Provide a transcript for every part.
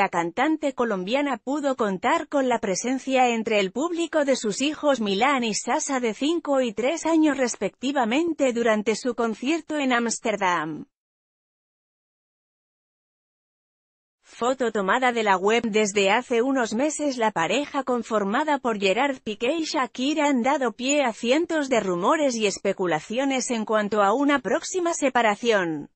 la cantante colombiana pudo contar con la presencia entre el público de sus hijos Milán y Sasa de 5 y 3 años respectivamente durante su concierto en Ámsterdam. Foto tomada de la web Desde hace unos meses la pareja conformada por Gerard Piqué y Shakira han dado pie a cientos de rumores y especulaciones en cuanto a una próxima separación.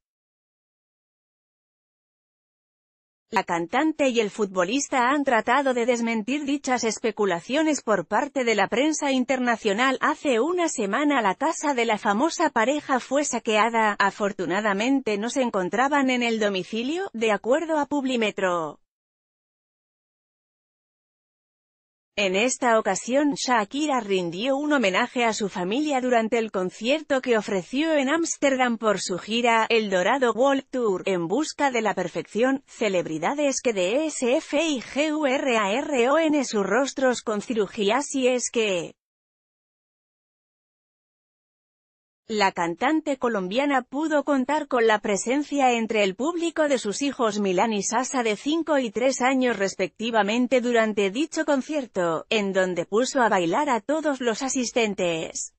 La cantante y el futbolista han tratado de desmentir dichas especulaciones por parte de la prensa internacional. Hace una semana la casa de la famosa pareja fue saqueada, afortunadamente no se encontraban en el domicilio, de acuerdo a Publimetro. En esta ocasión Shakira rindió un homenaje a su familia durante el concierto que ofreció en Ámsterdam por su gira, El Dorado World Tour, en busca de la perfección, celebridades que DSF y GURARON sus rostros con cirugía si es que... La cantante colombiana pudo contar con la presencia entre el público de sus hijos Milán y Sasa de 5 y 3 años respectivamente durante dicho concierto, en donde puso a bailar a todos los asistentes.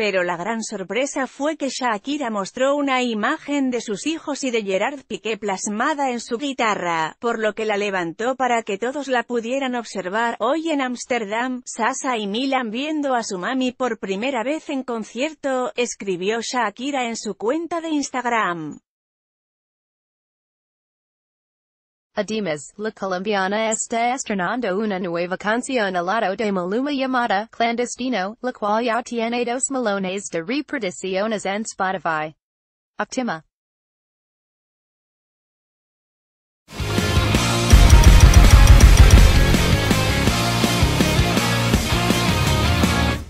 Pero la gran sorpresa fue que Shakira mostró una imagen de sus hijos y de Gerard Piqué plasmada en su guitarra, por lo que la levantó para que todos la pudieran observar. Hoy en Ámsterdam, Sasa y Milan viendo a su mami por primera vez en concierto, escribió Shakira en su cuenta de Instagram. Además, la colombiana está estrenando una nueva canción al lado de Maluma llamada Clandestino, la cual ya tiene dos melones de reproducciones en Spotify. Optima.